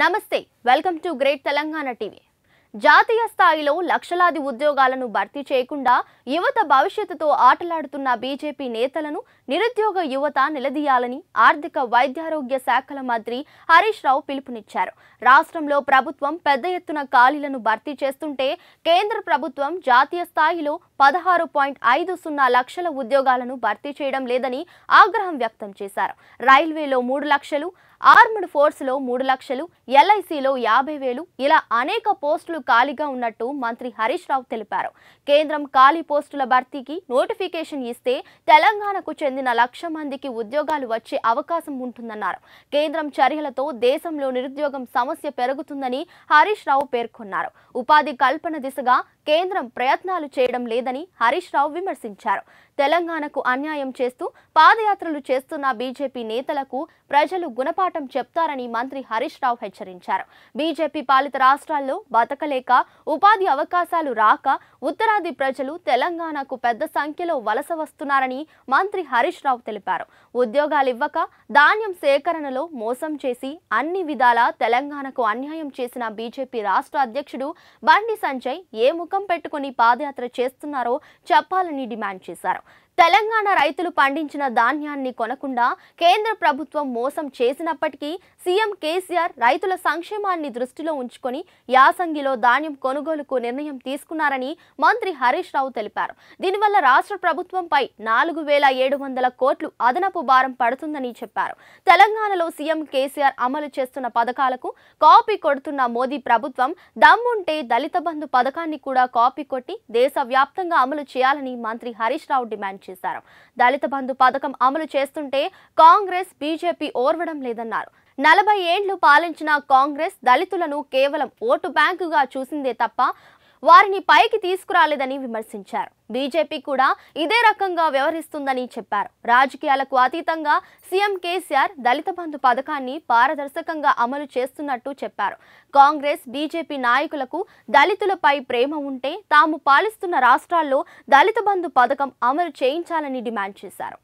నమస్తే welcome to great Telangana TV జాతీయ స్థాయిలో లక్షలాది ఉద్యోగాలను భర్తీ చేయకుండా యువత భవిష్యత్తుతో ఆటలాడుతున్న బీజేపీ నేతలను నిరుద్యోగ యువత నిలదీయాలని ఆర్థిక వైద్యారోగ్య శాఖల మంత్రి హరీష్ రావు పిలుపునిచ్చారు రాష్ట్రంలో ప్రభుత్వం పెద్ద ఎత్తున ఖాళీలను భర్తీ చేస్తుంటే కేంద్ర ప్రభుత్వం జాతీయ స్థాయిలో పదహారు పాయింట్ ఐదు సున్నా లక్షల ఉద్యోగాలను భర్తీ చేయడం లేదని ఆగ్రహం వ్యక్తం చేశారు రైల్వేలో మూడు లక్షలు ఆర్మ్డ్ ఫోర్స్లో మూడు లక్షలు ఎల్ఐసిలో యాభై వేలు ఇలా అనేక పోస్టులు ఖాళీగా ఉన్నట్టు మంత్రి హరీష్ రావు తెలిపారు కేంద్రం ఖాళీ పోస్టుల భర్తీకి నోటిఫికేషన్ ఇస్తే తెలంగాణకు చెందిన లక్ష మందికి ఉద్యోగాలు వచ్చే అవకాశం ఉంటుందన్నారు కేంద్రం చర్యలతో దేశంలో నిరుద్యోగం సమస్య పెరుగుతుందని హరీష్ రావు పేర్కొన్నారు ఉపాధి కల్పన దిశగా కేంద్రం ప్రయత్నాలు చేయడం లేదని ఉందని హరీష్ రావు విమర్శించారు తెలంగాణకు అన్యాయం చేస్తూ పాదయాత్రలు చేస్తున్న బీజేపీ నేతలకు ప్రజలు గుణపాఠం చెప్తారని మంత్రి హరీష్ రావు హెచ్చరించారు బీజేపీ పాలిత రాష్ట్రాల్లో బతకలేక ఉపాధి అవకాశాలు రాక ఉత్తరాది ప్రజలు తెలంగాణకు పెద్ద సంఖ్యలో వలస వస్తున్నారని మంత్రి హరీష్ రావు తెలిపారు ఉద్యోగాలు ఇవ్వక ధాన్యం సేకరణలో మోసం చేసి అన్ని విధాలా తెలంగాణకు అన్యాయం చేసిన బీజేపీ రాష్ట్ర అధ్యక్షుడు బండి సంజయ్ ఏ ముఖం పెట్టుకుని పాదయాత్ర చేస్తున్నారు చేస్తున్నారో చెప్పాలని డిమాండ్ చేశారు తెలంగాణ రైతులు పండించిన ధాన్యాన్ని కొనకుండా కేంద్ర ప్రభుత్వం మోసం చేసినప్పటికీ సీఎం కేసీఆర్ రైతుల సంక్షేమాన్ని దృష్టిలో ఉంచుకొని యాసంగిలో ధాన్యం కొనుగోలుకు నిర్ణయం తీసుకున్నారని మంత్రి హరీష్ రావు తెలిపారు దీనివల్ల రాష్ట్ర ప్రభుత్వంపై నాలుగు వేల ఏడు వందల కోట్లు అదనపు భారం పడుతుందని చెప్పారు తెలంగాణలో సీఎం కేసీఆర్ అమలు చేస్తున్న పథకాలకు కాపీ కొడుతున్న మోదీ ప్రభుత్వం దమ్ముంటే దళిత బంధు పథకాన్ని కూడా కాపీ కొట్టి దేశవ్యాప్తంగా అమలు చేయాలని మంత్రి హరీష్ రావు డిమాండ్ చేశారు దళిత బంధు పథకం అమలు చేస్తుంటే కాంగ్రెస్ బీజేపీ ఓర్వడం లేదన్నారు నలభై ఏండ్లు పాలించిన కాంగ్రెస్ దళితులను కేవలం ఓటు బ్యాంకుగా చూసిందే తప్ప వారిని పైకి తీసుకురాలేదని విమర్శించారు బీజేపీ కూడా ఇదే రకంగా వ్యవహరిస్తుందని చెప్పారు రాజకీయాలకు అతీతంగా సీఎం కేసీఆర్ దళిత బంధు పథకాన్ని పారదర్శకంగా అమలు చేస్తున్నట్టు చెప్పారు కాంగ్రెస్ బీజేపీ నాయకులకు దళితులపై ప్రేమ ఉంటే తాము పాలిస్తున్న రాష్ట్రాల్లో దళిత బంధు పథకం అమలు చేయించాలని డిమాండ్ చేశారు